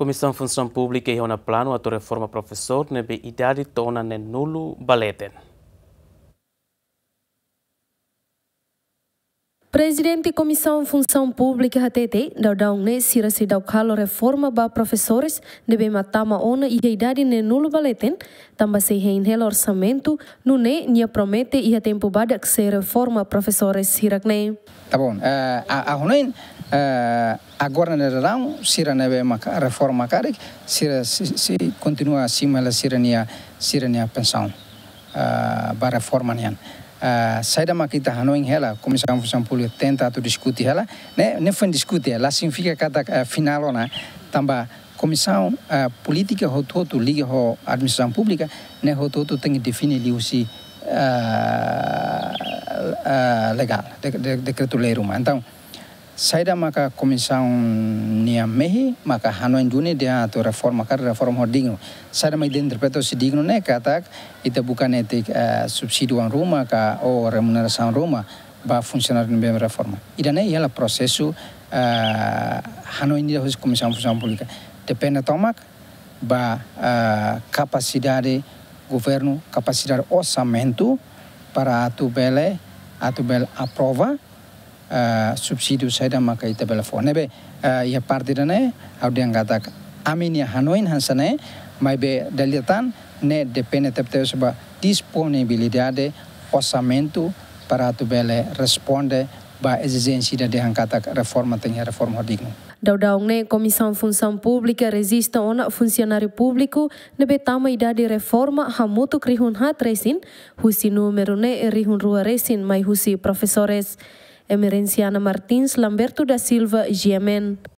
Comissão Função Pública e Ona Plano, a reforma professor, nebe idade tona ne nulo baleten. Presidente Comissão Função Pública HTT, daudão ne sira se calo reforma ba professores, debe matama ona e idade de nulo baleten, tamba se o orçamento, no ne nia promete e a tempo que se reforma professores sirak Tá bom, uh, a, a, a Uh, agora no verão, Sira neve é uma reforma cara, Sira se, se continua acima da Sirania, Sirania pensão, para eh, reforma nian. Uh, sai da maquita Hanoi em ela, comissão de função pública tenta tu discutir ela, né? Nem foi discutir, lá significa cada uh, final, né? Também comissão política política rototo liga ho administração pública, né? Rototo tem que definir ali se legal, decreto lei Então, saida maka comissão nia mehi maka hano juni dia tu reforma kar reforma ho Saya saida mai dia interpreto si digno ne katak ita bukan etik uh, subsidi uang rumah ka o oh, uang rumah ba funcionário bem reforma ida ne ialah prosesu uh, eh, hano ini harus comissão função pública depende tomak ba uh, eh, capacidade governo capacidade orçamento para atu bele atu bele aprova Eh, subsidiu saida maka ita bela fone be eh, ia pardirane au dia ngata amin ya hanoin hansane mai be dalilatan ne depende tepte seba disponibilidade orçamento para tu bele responde ba exigência da de hangata reforma tenha ya reforma digno Daudaungne Comissão Função Pública ya resiste ona funcionário público nebe tama di reforma hamutu krihun hat resin husi número ne rihun rua resin mai husi profesores. Emerenciana Martins, Lamberto da Silva, Giemen.